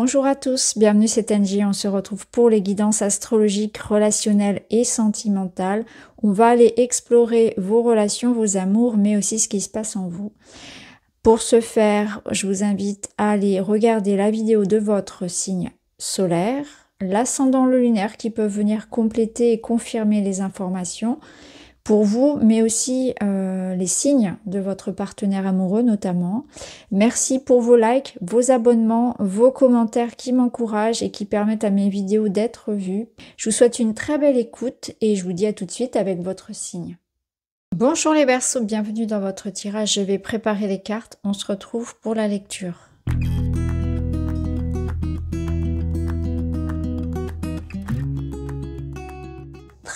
Bonjour à tous, bienvenue c'est Angie, on se retrouve pour les guidances astrologiques, relationnelles et sentimentales. On va aller explorer vos relations, vos amours, mais aussi ce qui se passe en vous. Pour ce faire, je vous invite à aller regarder la vidéo de votre signe solaire, l'ascendant le lunaire qui peuvent venir compléter et confirmer les informations pour vous, mais aussi euh, les signes de votre partenaire amoureux notamment. Merci pour vos likes, vos abonnements, vos commentaires qui m'encouragent et qui permettent à mes vidéos d'être vues. Je vous souhaite une très belle écoute et je vous dis à tout de suite avec votre signe. Bonjour les berceaux, bienvenue dans votre tirage. Je vais préparer les cartes. On se retrouve pour la lecture.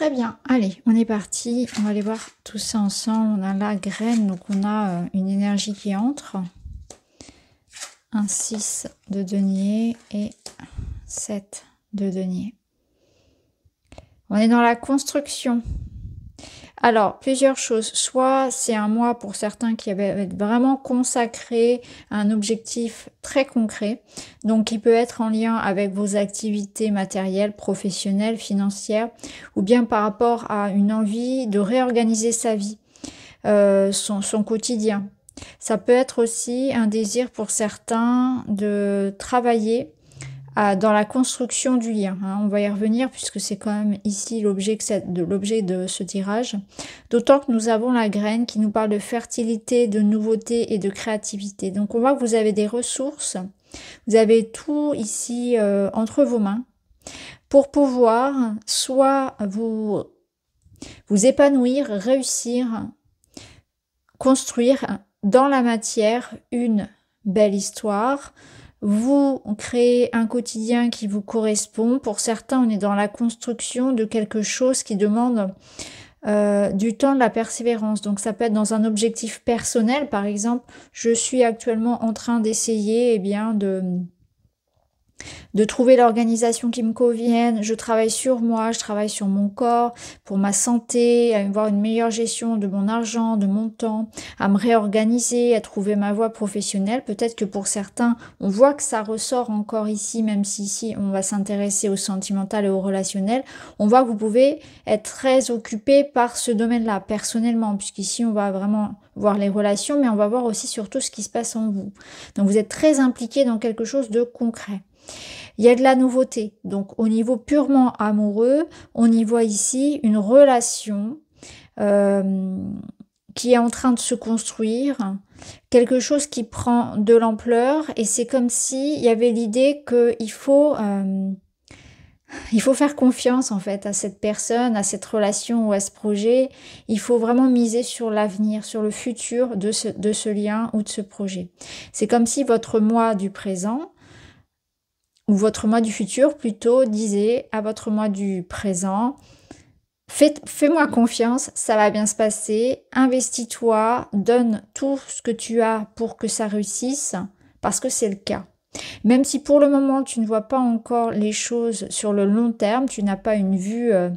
Très bien, allez, on est parti. On va aller voir tout ça ensemble. On a la graine, donc on a euh, une énergie qui entre. Un 6 de denier et 7 de denier. On est dans la construction. Alors, plusieurs choses. Soit c'est un mois pour certains qui va vraiment consacré un objectif très concret, donc qui peut être en lien avec vos activités matérielles, professionnelles, financières, ou bien par rapport à une envie de réorganiser sa vie, euh, son, son quotidien. Ça peut être aussi un désir pour certains de travailler dans la construction du lien. Hein. On va y revenir puisque c'est quand même ici l'objet de, l'objet de ce tirage. D'autant que nous avons la graine qui nous parle de fertilité, de nouveauté et de créativité. Donc on voit que vous avez des ressources, vous avez tout ici euh, entre vos mains pour pouvoir soit vous, vous épanouir, réussir, construire dans la matière une belle histoire, vous créez un quotidien qui vous correspond. Pour certains, on est dans la construction de quelque chose qui demande euh, du temps, de la persévérance. Donc ça peut être dans un objectif personnel, par exemple, je suis actuellement en train d'essayer, eh bien, de de trouver l'organisation qui me convienne. Je travaille sur moi, je travaille sur mon corps, pour ma santé, à avoir une meilleure gestion de mon argent, de mon temps, à me réorganiser, à trouver ma voie professionnelle. Peut-être que pour certains, on voit que ça ressort encore ici, même si ici on va s'intéresser au sentimental et au relationnel. On voit que vous pouvez être très occupé par ce domaine-là, personnellement, puisqu'ici on va vraiment voir les relations, mais on va voir aussi surtout ce qui se passe en vous. Donc vous êtes très impliqué dans quelque chose de concret. Il y a de la nouveauté. Donc au niveau purement amoureux, on y voit ici une relation euh, qui est en train de se construire, quelque chose qui prend de l'ampleur et c'est comme si il y avait l'idée qu'il faut euh, il faut faire confiance en fait à cette personne, à cette relation ou à ce projet. Il faut vraiment miser sur l'avenir, sur le futur de de ce lien ou de ce projet. C'est comme si votre moi du présent ou votre moi du futur plutôt disait à votre moi du présent, fais-moi confiance, ça va bien se passer, investis-toi, donne tout ce que tu as pour que ça réussisse, parce que c'est le cas. Même si pour le moment tu ne vois pas encore les choses sur le long terme, tu n'as pas une vue euh,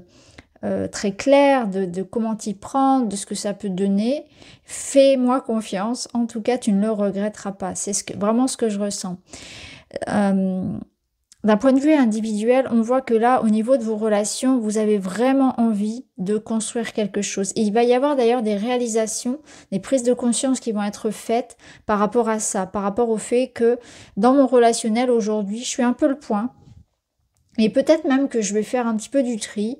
euh, très claire de, comment t'y prendre, de ce que ça peut donner, fais-moi confiance, en tout cas tu ne le regretteras pas. C'est ce vraiment ce que je ressens. Euh, d'un point de vue individuel, on voit que là, au niveau de vos relations, vous avez vraiment envie de construire quelque chose. Et il va y avoir d'ailleurs des réalisations, des prises de conscience qui vont être faites par rapport à ça, par rapport au fait que dans mon relationnel aujourd'hui, je suis un peu le point. Et peut-être même que je vais faire un petit peu du tri.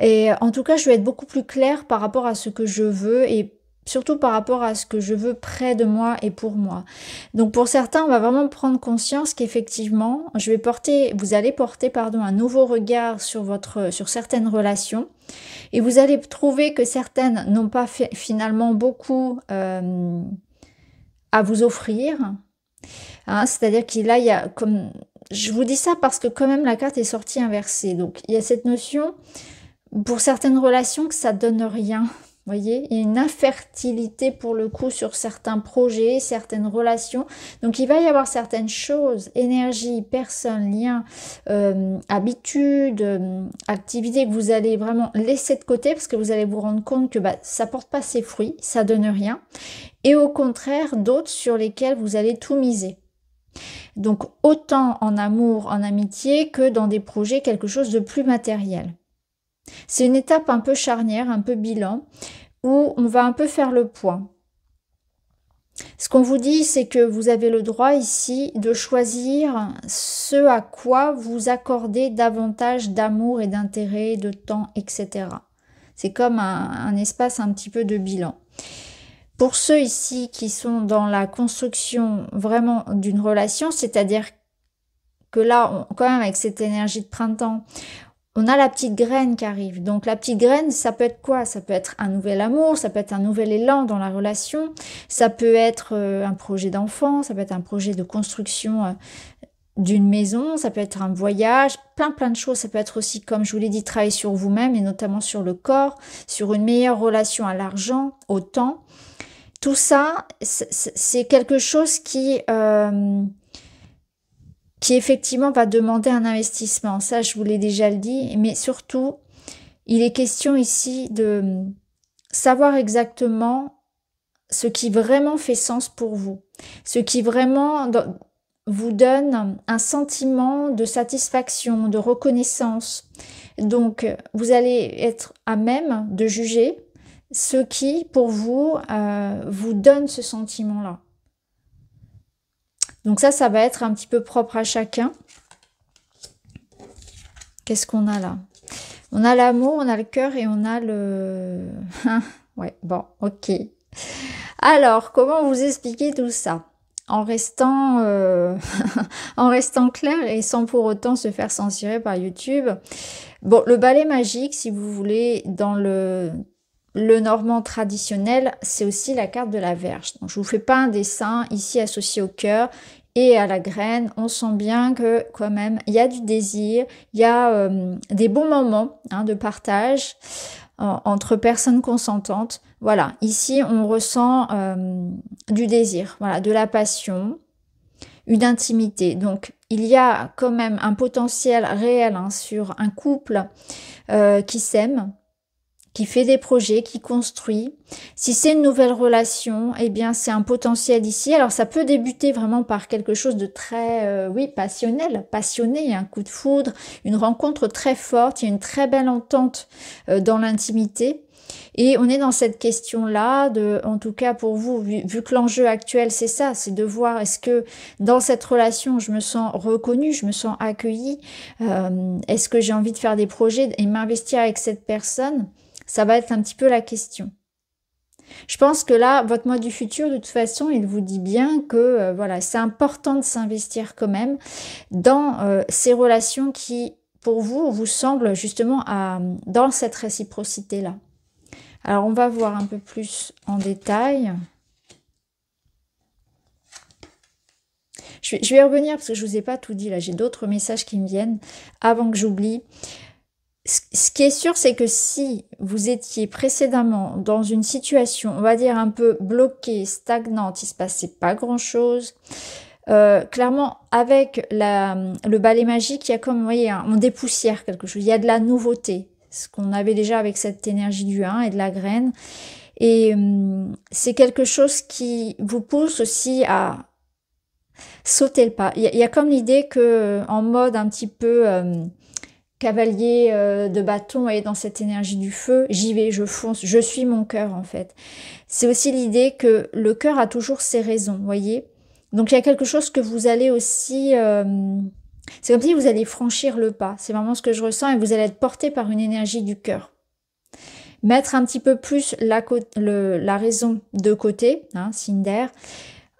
Et en tout cas, je vais être beaucoup plus claire par rapport à ce que je veux et surtout par rapport à ce que je veux près de moi et pour moi. Donc pour certains, on va vraiment prendre conscience qu'effectivement, je vais porter, vous allez porter pardon, un nouveau regard sur votre sur certaines relations et vous allez trouver que certaines n'ont pas finalement beaucoup euh, à vous offrir. Hein. C'est-à-dire qu'il là, il y a comme je vous dis ça parce que quand même la carte est sortie inversée. Donc il y a cette notion pour certaines relations que ça donne rien voyez Il y a une infertilité pour le coup sur certains projets, certaines relations. Donc il va y avoir certaines choses, énergie, personnes, liens, euh, habitudes, euh, activités que vous allez vraiment laisser de côté parce que vous allez vous rendre compte que ça bah, ça porte pas ses fruits, ça donne rien. Et au contraire, d'autres sur lesquels vous allez tout miser. Donc autant en amour, en amitié que dans des projets quelque chose de plus matériel. C'est une étape un peu charnière, un peu bilan, où on va un peu faire le point. Ce qu'on vous dit, c'est que vous avez le droit ici de choisir ce à quoi vous accordez davantage d'amour et d'intérêt, de temps, etc. C'est comme un, espace un petit peu de bilan. Pour ceux ici qui sont dans la construction vraiment d'une relation, c'est-à-dire que là, on, quand même avec cette énergie de printemps, on a la petite graine qui arrive. Donc la petite graine, ça peut être quoi Ça peut être un nouvel amour, ça peut être un nouvel élan dans la relation, ça peut être euh, un projet d'enfant, ça peut être un projet de construction euh, d'une maison, ça peut être un voyage, plein plein de choses. Ça peut être aussi, comme je vous l'ai dit, travailler sur vous-même et notamment sur le corps, sur une meilleure relation à l'argent, au temps. Tout ça, c'est quelque chose qui... Euh, qui effectivement va demander un investissement. Ça, je vous l'ai déjà dit, mais surtout, il est question ici de savoir exactement ce qui vraiment fait sens pour vous, ce qui vraiment vous donne un sentiment de satisfaction, de reconnaissance. Donc, vous allez être à même de juger ce qui, pour vous, euh, vous donne ce sentiment-là. Donc ça, ça va être un petit peu propre à chacun. Qu'est-ce qu'on a là On a l'amour, on a le cœur et on a le... Hein ouais, bon, ok. Alors, comment vous expliquer tout ça en restant, euh, en restant clair et sans pour autant se faire censurer par YouTube. Bon, le balai magique, si vous voulez, dans le le normand traditionnel, c'est aussi la carte de la verge. Donc, je ne vous fais pas un dessin ici associé au cœur et à la graine. On sent bien que quand même, il y a du désir, il y a euh, des bons moments hein, de partage entre personnes consentantes. Voilà, ici, on ressent euh, du désir, voilà, de la passion, une intimité. Donc, il y a quand même un potentiel réel hein, sur un couple euh, qui s'aime qui fait des projets, qui construit. Si c'est une nouvelle relation, eh bien c'est un potentiel ici. Alors ça peut débuter vraiment par quelque chose de très, euh, oui, passionnel, passionné, un coup de foudre, une rencontre très forte, il y a une très belle entente euh, dans l'intimité. Et on est dans cette question-là, de, en tout cas pour vous, vu, que l'enjeu actuel c'est ça, c'est de voir est-ce que dans cette relation je me sens reconnue, je me sens accueillie, euh, est-ce que j'ai envie de faire des projets et m'investir avec cette personne ça va être un petit peu la question. Je pense que là, votre moi du futur, de toute façon, il vous dit bien que euh, voilà, c'est important de s'investir quand même dans euh, ces relations qui, pour vous, vous semblent justement dans cette réciprocité-là. Alors, on va voir un peu plus en détail. Je vais, revenir parce que je ne vous ai pas tout dit là, j'ai d'autres messages qui me viennent avant que j'oublie ce qui est sûr, c'est que si vous étiez précédemment dans une situation, on va dire un peu bloquée, stagnante, il se passait pas grand chose, euh, clairement, avec la, le balai magique, il y a comme, vous voyez, on dépoussière quelque chose, il y a de la nouveauté, ce qu'on avait déjà avec cette énergie du 1 et de la graine. Et hum, c'est quelque chose qui vous pousse aussi à sauter le pas. Il y, a comme l'idée que, en mode un petit peu... Hum, cavalier euh, de bâton et dans cette énergie du feu, j'y vais, je fonce, je suis mon cœur en fait. C'est aussi l'idée que le cœur a toujours ses raisons, voyez. Donc il y a quelque chose que vous allez aussi... Euh, c'est comme si vous allez franchir le pas, c'est vraiment ce que je ressens et vous allez être porté par une énergie du cœur. Mettre un petit peu plus la, le, la raison de côté, hein, Cinder,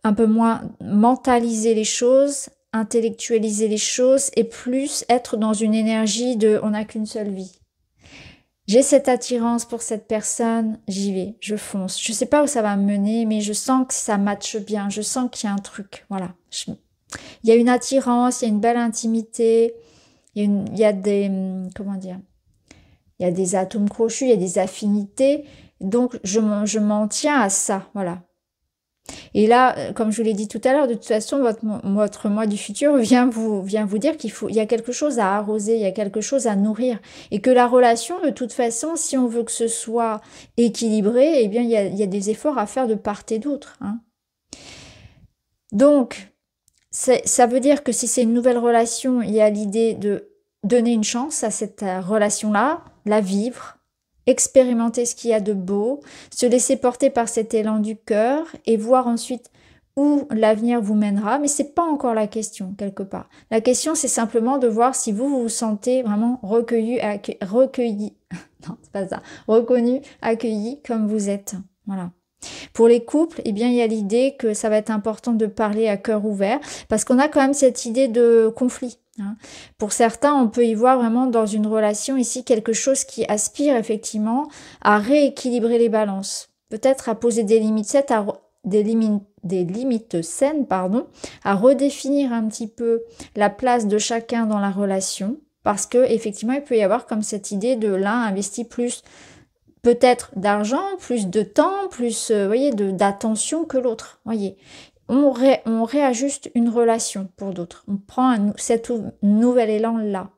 un peu moins mentaliser les choses, intellectualiser les choses et plus être dans une énergie de on n'a qu'une seule vie. J'ai cette attirance pour cette personne, j'y vais, je fonce. Je sais pas où ça va me mener, mais je sens que ça matche bien, je sens qu'il y a un truc, voilà. Il y a une attirance, il y a une belle intimité, il y a, des, hum, comment dire, il y a des atomes crochus, il y a des affinités, donc je m'en tiens à ça, voilà. Et là, euh, comme je vous l'ai dit tout à l'heure, de toute façon, votre, moi du futur vient vous, dire qu'il faut, il y a quelque chose à arroser, il y a quelque chose à nourrir. Et que la relation, de toute façon, si on veut que ce soit équilibré, eh bien, il y a, il y a des efforts à faire de part et d'autre. Hein. Donc, ça veut dire que si c'est une nouvelle relation, il y a l'idée de donner une chance à cette euh, relation-là, la vivre, expérimenter ce qu'il y a de beau, se laisser porter par cet élan du cœur et voir ensuite où l'avenir vous mènera, mais c'est pas encore la question quelque part. La question c'est simplement de voir si vous vous, sentez vraiment recueilli, recueilli, non c'est pas ça, reconnu, accueilli comme vous êtes. Voilà. Pour les couples, eh bien, il y a l'idée que ça va être important de parler à cœur ouvert parce qu'on a quand même cette idée de conflit Hein. Pour certains, on peut y voir vraiment dans une relation ici quelque chose qui aspire effectivement à rééquilibrer les balances, peut-être à poser des limites, à, des, des limites saines, pardon, à redéfinir un petit peu la place de chacun dans la relation, parce que effectivement, il peut y avoir comme cette idée de l'un investit plus peut-être d'argent, plus de temps, plus euh, voyez, de d'attention que l'autre. Voyez on, réajuste une relation pour d'autres. On prend un, cet nouvel élan-là.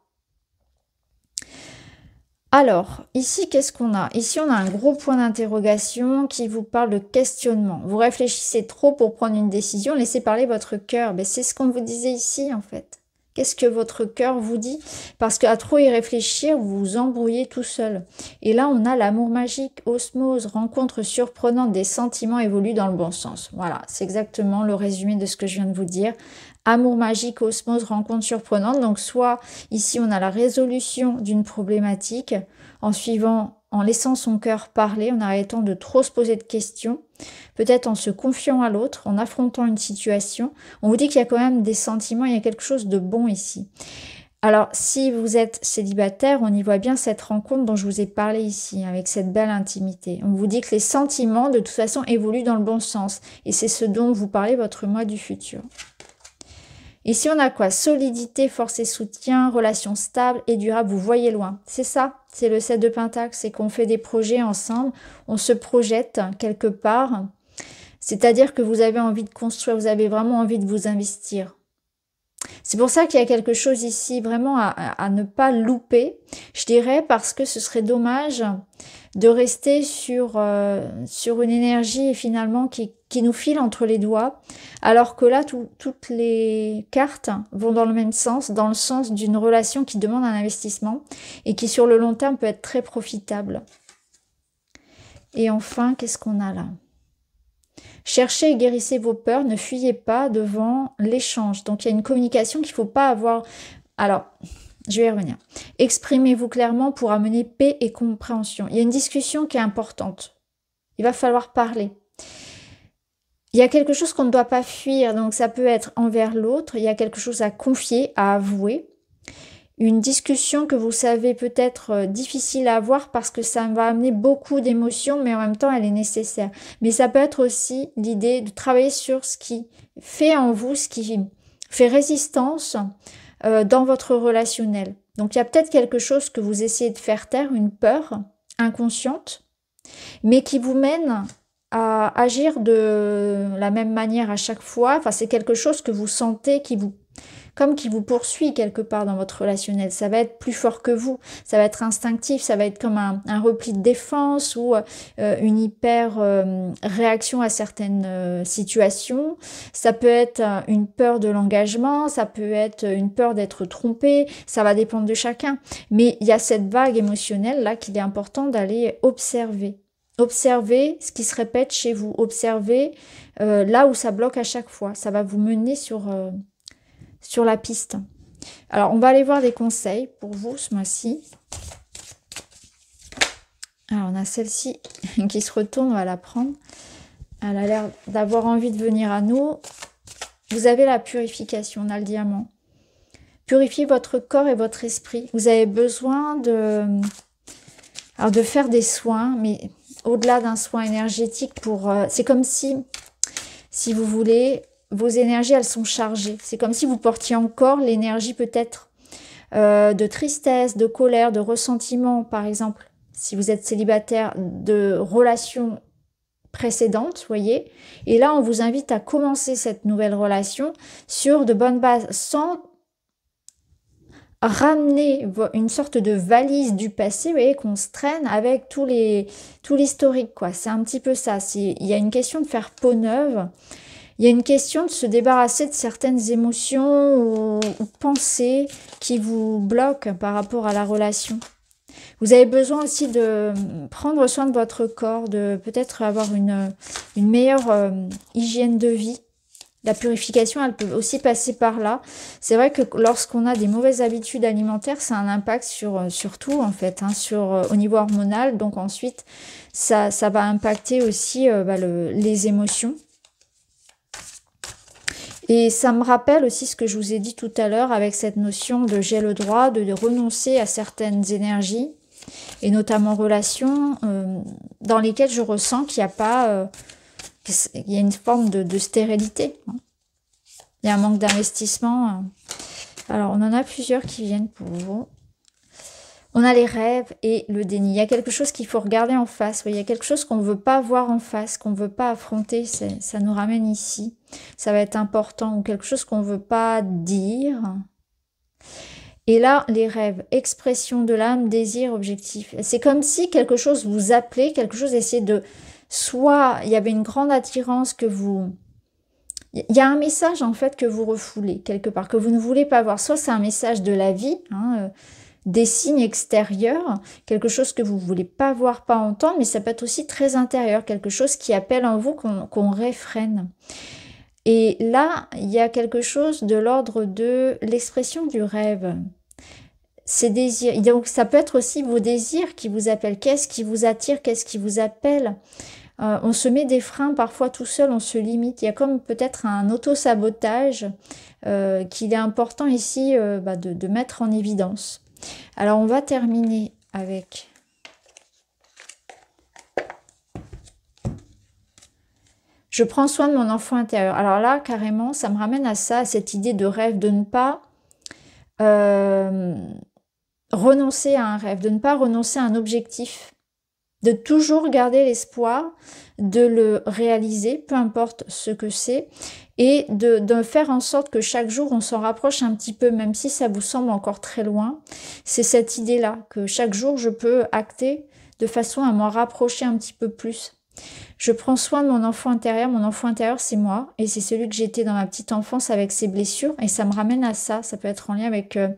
Alors, ici, qu'est-ce qu'on a Ici, on a un gros point d'interrogation qui vous parle de questionnement. Vous réfléchissez trop pour prendre une décision, laissez parler votre cœur. Ben, c'est ce qu'on vous disait ici, en fait. Qu'est-ce que votre cœur vous dit Parce qu'à trop y réfléchir, vous vous embrouillez tout seul. Et là, on a l'amour magique, osmose, rencontre surprenante des sentiments évoluent dans le bon sens. Voilà, c'est exactement le résumé de ce que je viens de vous dire. Amour magique, osmose, rencontre surprenante. Donc soit ici on a la résolution d'une problématique en suivant en laissant son cœur parler, en arrêtant de trop se poser de questions, peut-être en se confiant à l'autre, en affrontant une situation, on vous dit qu'il y a quand même des sentiments, il y a quelque chose de bon ici. Alors, si vous êtes célibataire, on y voit bien cette rencontre dont je vous ai parlé ici, avec cette belle intimité. On vous dit que les sentiments, de toute façon, évoluent dans le bon sens. Et c'est ce dont vous parlez votre moi du futur. Ici, on a quoi Solidité, force et soutien, relations stable et durable, vous voyez loin. C'est ça, c'est le set de Pentacle, c'est qu'on fait des projets ensemble, on se projette quelque part. C'est-à-dire que vous avez envie de construire, vous avez vraiment envie de vous investir. C'est pour ça qu'il y a quelque chose ici vraiment à, ne pas louper, je dirais, parce que ce serait dommage de rester sur, euh, sur une énergie finalement qui, nous file entre les doigts, alors que là, toutes les cartes vont dans le même sens, dans le sens d'une relation qui demande un investissement et qui sur le long terme peut être très profitable. Et enfin, qu'est-ce qu'on a là Cherchez et guérissez vos peurs, ne fuyez pas devant l'échange. Donc il y a une communication qu'il ne faut pas avoir. Alors, je vais y revenir. Exprimez-vous clairement pour amener paix et compréhension. Il y a une discussion qui est importante. Il va falloir parler. Il y a quelque chose qu'on ne doit pas fuir, donc ça peut être envers l'autre, il y a quelque chose à confier, à avouer. Une discussion que vous savez peut-être euh, difficile à avoir parce que ça va amener beaucoup d'émotions, mais en même temps elle est nécessaire. Mais ça peut être aussi l'idée de travailler sur ce qui fait en vous, ce qui fait résistance, euh, dans votre relationnel. Donc il y a peut-être quelque chose que vous essayez de faire taire, une peur inconsciente, mais qui vous mène à agir de la même manière à chaque fois. Enfin, c'est quelque chose que vous sentez qui vous comme qui vous poursuit quelque part dans votre relationnel. Ça va être plus fort que vous, ça va être instinctif, ça va être comme un, repli de défense ou euh, une hyper euh, réaction à certaines euh, situations. Ça peut être une peur de l'engagement, ça peut être une peur d'être trompé, ça va dépendre de chacun. Mais il y a cette vague émotionnelle là qu'il est important d'aller observer. Observer ce qui se répète chez vous, Observer là où ça bloque à chaque fois. Ça va vous mener sur, sur la piste. Alors, on va aller voir des conseils pour vous ce mois-ci. Alors, on a celle-ci qui se retourne, on va la prendre. Elle a l'air d'avoir envie de venir à nous. Vous avez la purification, on a le diamant. Purifiez votre corps et votre esprit. Vous avez besoin de, alors de faire des soins, mais au-delà d'un soin énergétique pour... Euh, c'est comme si, si vous voulez, vos énergies, elles sont chargées. C'est comme si vous portiez encore l'énergie peut-être euh, de tristesse, de colère, de ressentiment, par exemple, si vous êtes célibataire, de relations précédentes, voyez. Et là, on vous invite à commencer cette nouvelle relation sur de bonnes bases, sans ramener une sorte de valise du passé, vous voyez, qu'on se traîne avec tous les, tout l'historique, quoi. C'est un petit peu ça. Il y a une question de faire peau neuve il y a une question de se débarrasser de certaines émotions ou, pensées qui vous bloquent par rapport à la relation. Vous avez besoin aussi de prendre soin de votre corps, de peut-être avoir une, meilleure euh, hygiène de vie. La purification, elle peut aussi passer par là. C'est vrai que lorsqu'on a des mauvaises habitudes alimentaires, ça a un impact sur, euh, tout, en fait, hein, sur, euh, au niveau hormonal. Donc ensuite, ça, va impacter aussi bah, les émotions. Et ça me rappelle aussi ce que je vous ai dit tout à l'heure avec cette notion de j'ai le droit de renoncer à certaines énergies et notamment relations euh, dans lesquelles je ressens qu'il n'y a pas, euh, y a une forme de, stérilité. Hein. Il y a un manque d'investissement. Euh. Alors on en a plusieurs qui viennent pour vous. On a les rêves et le déni. Il y a quelque chose qu'il faut regarder en face. Il y a quelque chose qu'on ne veut pas voir en face, qu'on ne veut pas affronter. Ça nous ramène ici ça va être important ou quelque chose qu'on ne veut pas dire. Et là, les rêves, expression de l'âme, désir, objectif. C'est comme si quelque chose vous appelait, quelque chose essayait de... Soit il y avait une grande attirance que vous... Il y a un message en fait que vous refoulez quelque part, que vous ne voulez pas voir. Soit c'est un message de la vie, hein, euh, des signes extérieurs, quelque chose que vous ne voulez pas voir, pas entendre, mais ça peut être aussi très intérieur, quelque chose qui appelle en vous qu'on réfrène. Et là, il y a quelque chose de l'ordre de l'expression du rêve. Ces désirs. donc, ça peut être aussi vos désirs qui vous appellent. Qu'est-ce qui vous attire Qu'est-ce qui vous appelle euh, On se met des freins parfois tout seul, on se limite. Il y a comme peut-être un auto-sabotage euh, qu'il est important ici euh, bah, de mettre en évidence. Alors, on va terminer avec Je prends soin de mon enfant intérieur. Alors là, carrément, ça me ramène à ça, à cette idée de rêve, de ne pas euh, renoncer à un rêve, de ne pas renoncer à un objectif, de toujours garder l'espoir de le réaliser, peu importe ce que c'est, et de, de, faire en sorte que chaque jour on s'en rapproche un petit peu, même si ça vous semble encore très loin. C'est cette idée-là, que chaque jour je peux acter de façon à m'en rapprocher un petit peu plus. Je prends soin de mon enfant intérieur. Mon enfant intérieur, c'est moi. Et c'est celui que j'étais dans ma petite enfance avec ses blessures. Et ça me ramène à ça. Ça peut être en lien avec euh,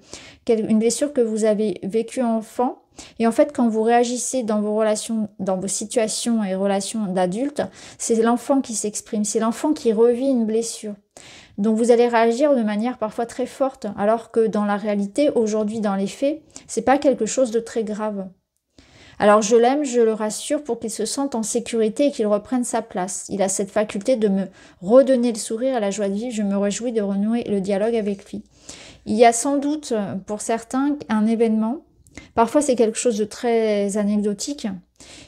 une blessure que vous avez vécue enfant. Et en fait, quand vous réagissez dans vos relations, dans vos situations et relations d'adultes, c'est l'enfant qui s'exprime, c'est l'enfant qui revit une blessure. Donc vous allez réagir de manière parfois très forte, alors que dans la réalité, aujourd'hui, dans les faits, c'est pas quelque chose de très grave. Alors je l'aime, je le rassure pour qu'il se sente en sécurité et qu'il reprenne sa place. Il a cette faculté de me redonner le sourire et la joie de vivre. Je me réjouis de renouer le dialogue avec lui. Il y a sans doute euh, pour certains un événement. Parfois c'est quelque chose de très anecdotique,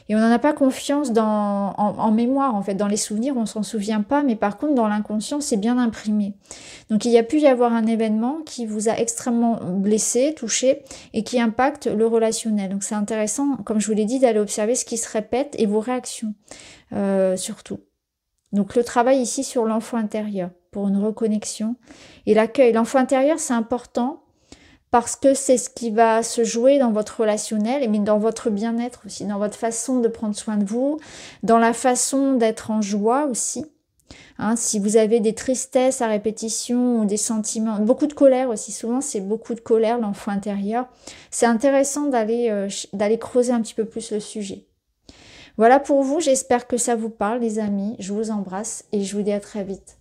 et on n'en a pas confiance dans, en, mémoire, en fait. Dans les souvenirs, on s'en souvient pas, mais par contre, dans l'inconscient, c'est bien imprimé. Donc, il y a pu y avoir un événement qui vous a extrêmement blessé, touché, et qui impacte le relationnel. Donc, c'est intéressant, comme je vous l'ai dit, d'aller observer ce qui se répète et vos réactions, euh, surtout. Donc, le travail ici sur l'enfant intérieur pour une reconnexion et l'accueil. L'enfant intérieur, c'est important parce que c'est ce qui va se jouer dans votre relationnel et même dans votre bien-être aussi, dans votre façon de prendre soin de vous, dans la façon d'être en joie aussi. Hein, si vous avez des tristesses à répétition ou des sentiments, beaucoup de colère aussi, souvent c'est beaucoup de colère l'enfant intérieur, c'est intéressant d'aller euh, d'aller creuser un petit peu plus le sujet. Voilà pour vous, j'espère que ça vous parle les amis, je vous embrasse et je vous dis à très vite.